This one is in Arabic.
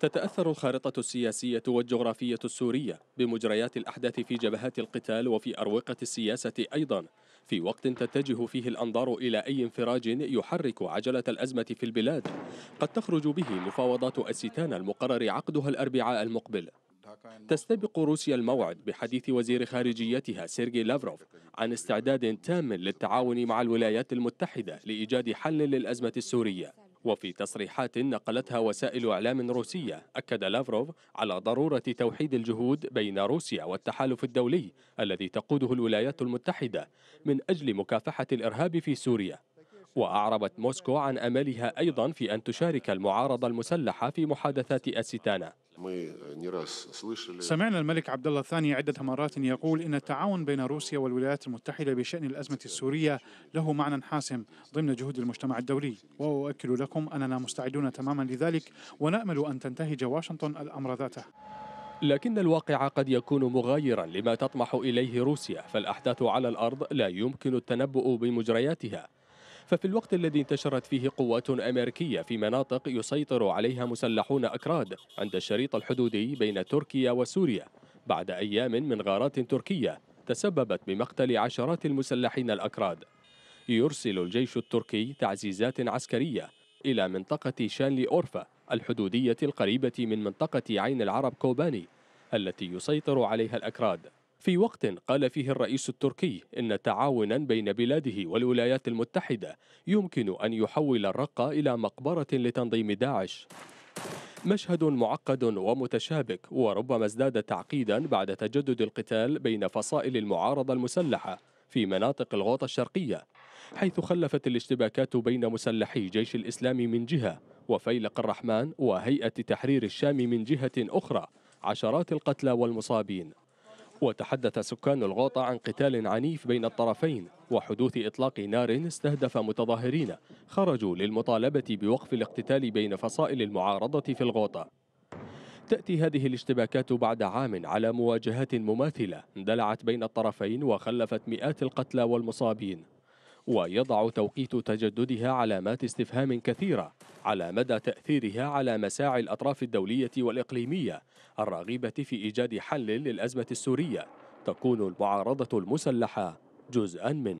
تتأثر الخارطة السياسية والجغرافية السورية بمجريات الأحداث في جبهات القتال وفي أروقة السياسة أيضا في وقت تتجه فيه الأنظار إلى أي انفراج يحرك عجلة الأزمة في البلاد قد تخرج به مفاوضات أسيتان المقرر عقدها الأربعاء المقبل تستبق روسيا الموعد بحديث وزير خارجيتها سيرجي لافروف عن استعداد تام للتعاون مع الولايات المتحدة لإيجاد حل للأزمة السورية وفي تصريحات نقلتها وسائل إعلام روسية أكد لافروف على ضرورة توحيد الجهود بين روسيا والتحالف الدولي الذي تقوده الولايات المتحدة من أجل مكافحة الإرهاب في سوريا وأعربت موسكو عن أملها أيضا في أن تشارك المعارضة المسلحة في محادثات أستانا э, سمعنا الملك عبد الله الثاني عدة مرات يقول إن التعاون بين روسيا والولايات المتحدة بشأن الأزمة السورية له معنى حاسم ضمن جهود المجتمع الدولي وأؤكد لكم أننا مستعدون تماما لذلك ونأمل أن تنتهج واشنطن الأمر ذاته لكن الواقع قد يكون مغايرا لما تطمح إليه روسيا فالأحداث على الأرض لا يمكن التنبؤ بمجرياتها ففي الوقت الذي انتشرت فيه قوات أمريكية في مناطق يسيطر عليها مسلحون أكراد عند الشريط الحدودي بين تركيا وسوريا بعد أيام من غارات تركية تسببت بمقتل عشرات المسلحين الأكراد يرسل الجيش التركي تعزيزات عسكرية إلى منطقة شانلي أورفا الحدودية القريبة من منطقة عين العرب كوباني التي يسيطر عليها الأكراد في وقت قال فيه الرئيس التركي إن تعاونا بين بلاده والولايات المتحدة يمكن أن يحول الرقة إلى مقبرة لتنظيم داعش مشهد معقد ومتشابك وربما ازداد تعقيدا بعد تجدد القتال بين فصائل المعارضة المسلحة في مناطق الغوطة الشرقية حيث خلفت الاشتباكات بين مسلحي جيش الإسلام من جهة وفيلق الرحمن وهيئة تحرير الشام من جهة أخرى عشرات القتلى والمصابين وتحدث سكان الغوطة عن قتال عنيف بين الطرفين وحدوث إطلاق نار استهدف متظاهرين خرجوا للمطالبة بوقف الاقتتال بين فصائل المعارضة في الغوطة تأتي هذه الاشتباكات بعد عام على مواجهات مماثلة اندلعت بين الطرفين وخلفت مئات القتلى والمصابين ويضع توقيت تجددها علامات استفهام كثيرة على مدى تأثيرها على مساعي الأطراف الدولية والإقليمية الراغبة في إيجاد حل للأزمة السورية تكون المعارضة المسلحة جزءا منه